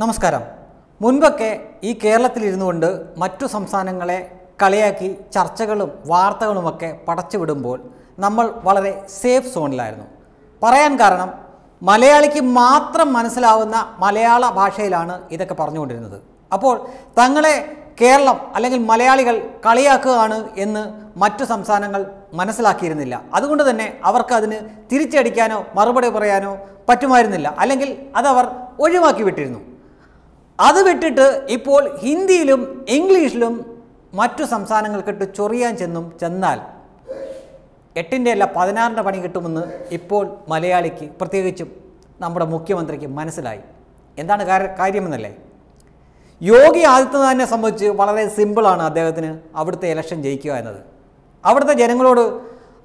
നമസ്കാരം മുൻപൊക്കെ ഈ കേരളത്തിലിരുന്നു കൊണ്ട് മറ്റു സംസ്ഥാനങ്ങളെ കളിയാക്കി ചർച്ചകളും വാർത്തകളുമൊക്കെ പടച്ചുവിടുമ്പോൾ നമ്മൾ വളരെ സേഫ് സോണിലായിരുന്നു പറയാൻ കാരണം മലയാളിക്ക് മാത്രം മനസ്സിലാവുന്ന മലയാള ഭാഷയിലാണ് ഇതൊക്കെ പറഞ്ഞുകൊണ്ടിരുന്നത് അപ്പോൾ തങ്ങളെ കേരളം അല്ലെങ്കിൽ മലയാളികൾ കളിയാക്കുകയാണ് എന്ന് മറ്റു സംസ്ഥാനങ്ങൾ മനസ്സിലാക്കിയിരുന്നില്ല അതുകൊണ്ട് തന്നെ അവർക്ക് അതിന് തിരിച്ചടിക്കാനോ മറുപടി പറയാനോ പറ്റുമായിരുന്നില്ല അല്ലെങ്കിൽ അതവർ ഒഴിവാക്കി വിട്ടിരുന്നു അത് വിട്ടിട്ട് ഇപ്പോൾ ഹിന്ദിയിലും ഇംഗ്ലീഷിലും മറ്റു സംസ്ഥാനങ്ങൾക്കിട്ട് ചൊറിയാൻ ചെന്നും ചെന്നാൽ എട്ടിൻ്റെ അല്ല പതിനാറിൻ്റെ പണി കിട്ടുമെന്ന് ഇപ്പോൾ മലയാളിക്ക് പ്രത്യേകിച്ചും നമ്മുടെ മുഖ്യമന്ത്രിക്ക് മനസ്സിലായി എന്താണ് കാര്യമെന്നല്ലേ യോഗി ആദിത്യനാഥിനെ സംബന്ധിച്ച് വളരെ സിമ്പിളാണ് അദ്ദേഹത്തിന് അവിടുത്തെ ഇലക്ഷൻ ജയിക്കുക എന്നത് അവിടുത്തെ ജനങ്ങളോട്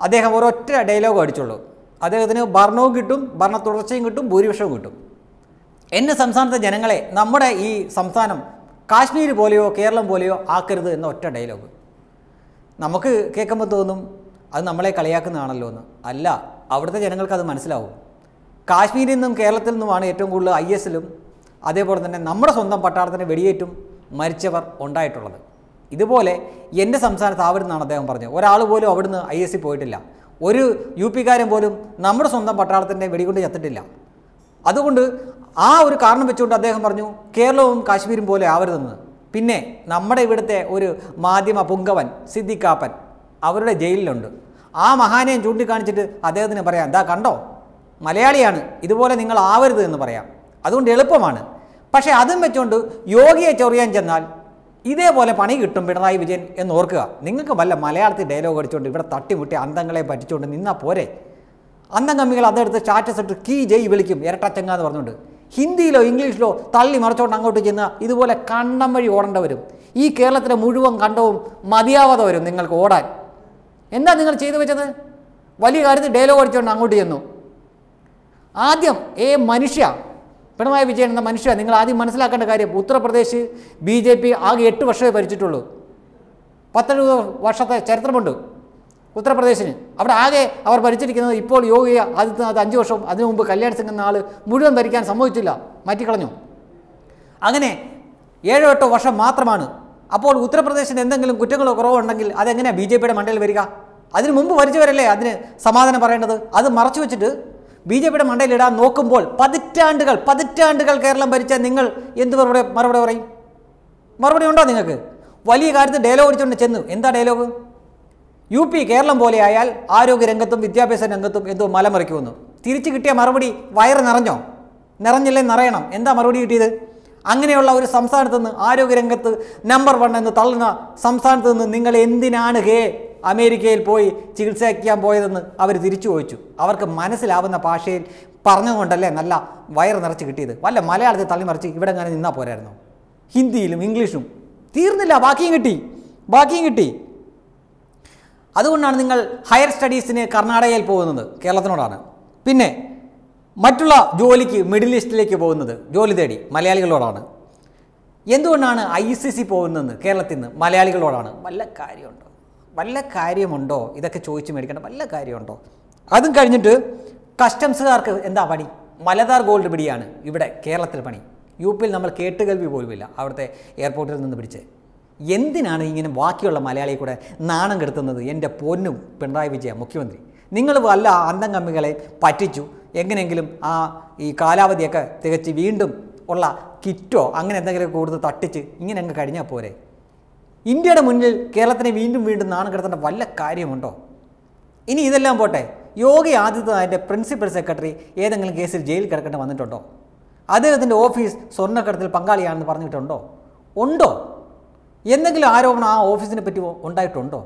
അദ്ദേഹം ഒരൊറ്റ ഡയലോഗ് അടിച്ചുള്ളൂ അദ്ദേഹത്തിന് ഭരണവും കിട്ടും ഭരണ തുടർച്ചയും കിട്ടും ഭൂരിപക്ഷവും കിട്ടും എൻ്റെ സംസ്ഥാനത്തെ ജനങ്ങളെ നമ്മുടെ ഈ സംസ്ഥാനം കാശ്മീർ പോലെയോ കേരളം പോലെയോ ആക്കരുത് എന്ന ഒറ്റ ഡയലോഗ് നമുക്ക് കേൾക്കുമ്പോൾ തോന്നും അത് നമ്മളെ കളിയാക്കുന്നതാണല്ലോ എന്ന് അല്ല അവിടുത്തെ ജനങ്ങൾക്ക് അത് മനസ്സിലാവും കാശ്മീരിൽ നിന്നും കേരളത്തിൽ നിന്നുമാണ് ഏറ്റവും കൂടുതൽ ഐ എസിലും അതേപോലെ തന്നെ നമ്മുടെ സ്വന്തം പട്ടാളത്തിന് വെടിയേറ്റും മരിച്ചവർ ഉണ്ടായിട്ടുള്ളത് ഇതുപോലെ എൻ്റെ സംസ്ഥാനത്ത് ആവരുന്നാണ് അദ്ദേഹം പറഞ്ഞത് ഒരാൾ പോലും അവിടുന്ന് ഐ എസ് പോയിട്ടില്ല ഒരു യു പിക്കാരൻ പോലും നമ്മുടെ സ്വന്തം പട്ടാളത്തിൻ്റെ വെടികൊണ്ട് ചത്തിട്ടില്ല അതുകൊണ്ട് ആ ഒരു കാരണം വെച്ചുകൊണ്ട് അദ്ദേഹം പറഞ്ഞു കേരളവും കാശ്മീരും പോലെ ആവരുതെന്ന് പിന്നെ നമ്മുടെ ഇവിടുത്തെ ഒരു മാധ്യമ പുങ്കവൻ സിദ്ദിഖാപ്പൻ അവരുടെ ജയിലിലുണ്ട് ആ മഹാനെയും ചൂണ്ടിക്കാണിച്ചിട്ട് അദ്ദേഹത്തിന് പറയാം എന്താ കണ്ടോ മലയാളിയാണ് ഇതുപോലെ നിങ്ങൾ ആവരുത് എന്ന് പറയാം അതുകൊണ്ട് എളുപ്പമാണ് പക്ഷേ അതും വെച്ചുകൊണ്ട് യോഗിയെ ചൊറിയാൻ ചെന്നാൽ ഇതേപോലെ പണി കിട്ടും പിണറായി വിജയൻ എന്ന് ഓർക്കുക നിങ്ങൾക്ക് വല്ല മലയാളത്തിൽ ഡയലോഗ് അടിച്ചുകൊണ്ട് ഇവിടെ തട്ടിമുട്ടി അന്തങ്ങളെ പറ്റിച്ചുകൊണ്ട് നിന്നാൽ പോരെ അന്നംഗമ്മികൾ അതെടുത്ത് സ്റ്റാറ്റസ് ഇട്ട് കീ ജയ് വിളിക്കും ഇരട്ടച്ചങ്ങ എന്ന് പറഞ്ഞുകൊണ്ട് ഹിന്ദിയിലോ ഇംഗ്ലീഷിലോ തള്ളി മറിച്ചോണ്ട് അങ്ങോട്ട് ചെന്ന് ഇതുപോലെ കണ്ണം വഴി ഓടേണ്ടവരും ഈ കേരളത്തിലെ മുഴുവൻ കണ്ടവും മതിയാവാതെ വരും നിങ്ങൾക്ക് ഓടാൻ എന്താ നിങ്ങൾ ചെയ്തു വെച്ചത് വലിയ കാര്യത്തിൽ ഡയലോഗ് അടിച്ചുകൊണ്ട് അങ്ങോട്ട് ചെന്നു ആദ്യം ഏ മനുഷ്യ പിണറായി വിജയൻ എന്ന മനുഷ്യ നിങ്ങൾ ആദ്യം മനസ്സിലാക്കേണ്ട കാര്യം ഉത്തർപ്രദേശ് ബി ജെ പി ആകെ എട്ട് വർഷമേ ഭരിച്ചിട്ടുള്ളൂ പത്തൊഴുപത് വർഷത്തെ ചരിത്രമുണ്ട് ഉത്തർപ്രദേശിന് അവിടെ ആകെ അവർ ഭരിച്ചിരിക്കുന്നത് ഇപ്പോൾ യോഗി ആദിത്യനാഥ് അഞ്ച് വർഷവും അതിനു മുമ്പ് കല്യാൺ സിംഗ് എന്ന ആൾ മുഴുവൻ ഭരിക്കാൻ സമ്മതിച്ചില്ല മാറ്റിക്കളഞ്ഞു അങ്ങനെ ഏഴോ എട്ടോ വർഷം മാത്രമാണ് അപ്പോൾ ഉത്തർപ്രദേശിന് എന്തെങ്കിലും കുറ്റങ്ങളോ കുറവോ ഉണ്ടെങ്കിൽ അതെങ്ങനെയാണ് ബി ജെ പിയുടെ മണ്ടയിൽ വരിക അതിന് മുമ്പ് വരിച്ചവരല്ലേ അതിന് സമാധാനം പറയേണ്ടത് അത് മറച്ചു വെച്ചിട്ട് ബി ജെ പിയുടെ ഇടാൻ നോക്കുമ്പോൾ പതിറ്റാണ്ടുകൾ പതിറ്റാണ്ടുകൾ കേരളം ഭരിച്ച നിങ്ങൾ എന്ത് മറുപടി മറുപടി പറയും മറുപടി ഉണ്ടോ നിങ്ങൾക്ക് വലിയ കാര്യത്തിൽ ഡയലോഗ് അടിച്ചുകൊണ്ട് ചെന്നു എന്താ ഡയലോഗ് യു പി കേരളം പോലെയായാൽ ആരോഗ്യരംഗത്തും വിദ്യാഭ്യാസ രംഗത്തും എന്തോ മലമറിക്കു വന്നു തിരിച്ചു കിട്ടിയ മറുപടി വയറ് നിറഞ്ഞോ നിറഞ്ഞില്ലേ നിറയണം എന്താ മറുപടി കിട്ടിയത് അങ്ങനെയുള്ള ഒരു സംസ്ഥാനത്ത് നിന്ന് ആരോഗ്യരംഗത്ത് നമ്പർ വൺ എന്ന് തള്ളുന്ന സംസ്ഥാനത്ത് നിന്ന് നിങ്ങൾ എന്തിനാണ് ഹേ അമേരിക്കയിൽ പോയി ചികിത്സയാക്കാൻ പോയതെന്ന് അവർ തിരിച്ചു ചോദിച്ചു അവർക്ക് മനസ്സിലാവുന്ന ഭാഷയിൽ പറഞ്ഞതുകൊണ്ടല്ലേ നല്ല വയറ് നിറച്ച് കിട്ടിയത് വല്ല മലയാളത്തിൽ തള്ളിമറിച്ച് ഇവിടെ ഞാൻ നിന്നാൽ പോരായിരുന്നു ഹിന്ദിയിലും ഇംഗ്ലീഷും തീർന്നില്ല ബാക്കിയും കിട്ടി ബാക്കിയും കിട്ടി അതുകൊണ്ടാണ് നിങ്ങൾ ഹയർ സ്റ്റഡീസിന് കർണാടകയിൽ പോകുന്നത് കേരളത്തിനോടാണ് പിന്നെ മറ്റുള്ള ജോലിക്ക് മിഡിൽ ഈസ്റ്റിലേക്ക് പോകുന്നത് ജോലി തേടി മലയാളികളോടാണ് എന്തുകൊണ്ടാണ് ഐ സി സി പോകുന്നത് കേരളത്തിൽ നിന്ന് മലയാളികളോടാണ് വല്ല കാര്യമുണ്ടോ വല്ല കാര്യമുണ്ടോ ഇതൊക്കെ ചോദിച്ച് മേടിക്കേണ്ട വല്ല കാര്യമുണ്ടോ അതും കഴിഞ്ഞിട്ട് കസ്റ്റംസുകാർക്ക് എന്താ പണി മലദാർ ഗോൾഡ് പിടിയാണ് ഇവിടെ കേരളത്തിൽ പണി യു പിയിൽ നമ്മൾ കേട്ടുകൽവി പോലുമില്ല അവിടുത്തെ എയർപോർട്ടിൽ നിന്ന് പിടിച്ച് എന്തിനാണ് ഇങ്ങനെ ബാക്കിയുള്ള മലയാളിയെ കൂടെ നാണം കെടുത്തുന്നത് എൻ്റെ പൊന്നും പിണറായി വിജയ മുഖ്യമന്ത്രി നിങ്ങൾ വല്ല അന്തം കമ്മികളെ പറ്റിച്ചു എങ്ങനെയെങ്കിലും ആ ഈ കാലാവധിയൊക്കെ തികച്ച് വീണ്ടും ഉള്ള കിറ്റോ അങ്ങനെ എന്തെങ്കിലും കൊടുത്ത് തട്ടിച്ച് ഇങ്ങനെ അങ്ങ് കഴിഞ്ഞാൽ പോരെ ഇന്ത്യയുടെ മുന്നിൽ കേരളത്തിനെ വീണ്ടും വീണ്ടും നാണം കിടത്തേണ്ട വല്ല കാര്യമുണ്ടോ ഇനി ഇതെല്ലാം പോട്ടെ യോഗി ആദിത്യനാഥിൻ്റെ പ്രിൻസിപ്പൽ സെക്രട്ടറി ഏതെങ്കിലും കേസിൽ ജയിലിൽ കിടക്കേണ്ടി വന്നിട്ടുണ്ടോ അദ്ദേഹത്തിൻ്റെ ഓഫീസ് സ്വർണ്ണക്കടത്തിൽ പങ്കാളിയാണെന്ന് പറഞ്ഞിട്ടുണ്ടോ ഉണ്ടോ എന്തെങ്കിലും ആരോപണം ആ ഓഫീസിനെ പറ്റി ഉണ്ടായിട്ടുണ്ടോ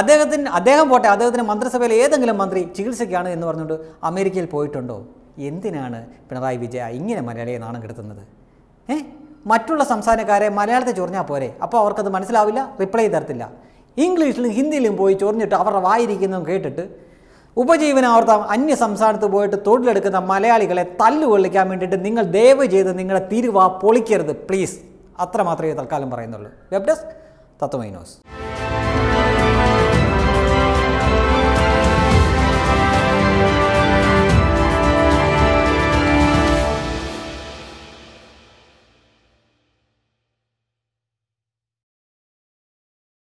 അദ്ദേഹത്തിന് അദ്ദേഹം പോട്ടെ അദ്ദേഹത്തിന് മന്ത്രിസഭയിൽ ഏതെങ്കിലും മന്ത്രി ചികിത്സയ്ക്കാണ് എന്ന് പറഞ്ഞുകൊണ്ട് അമേരിക്കയിൽ പോയിട്ടുണ്ടോ എന്തിനാണ് പിണറായി വിജയ ഇങ്ങനെ മലയാളിയെ നാണം കെടുത്തുന്നത് ഏ മറ്റുള്ള സംസ്ഥാനക്കാരെ മലയാളത്തിൽ ചൊറിഞ്ഞാൽ പോരെ അപ്പോൾ അവർക്കത് മനസ്സിലാവില്ല റിപ്ലൈ തരത്തില്ല ഇംഗ്ലീഷിലും ഹിന്ദിയിലും പോയി ചൊറിഞ്ഞിട്ട് അവരുടെ വായിരിക്കുന്നതും കേട്ടിട്ട് ഉപജീവനാർത്ഥം അന്യ സംസ്ഥാനത്ത് പോയിട്ട് തൊഴിലെടുക്കുന്ന മലയാളികളെ തല്ലുകൊള്ളിക്കാൻ വേണ്ടിയിട്ട് നിങ്ങൾ ദയവ് ചെയ്ത് നിങ്ങളുടെ തിരുവാ പൊളിക്കരുത് പ്ലീസ് അത്ര മാത്രമേ തൽക്കാലം പറയുന്നുള്ളൂ വെബ് ഡെസ്ക് തത്വമൈനോസ്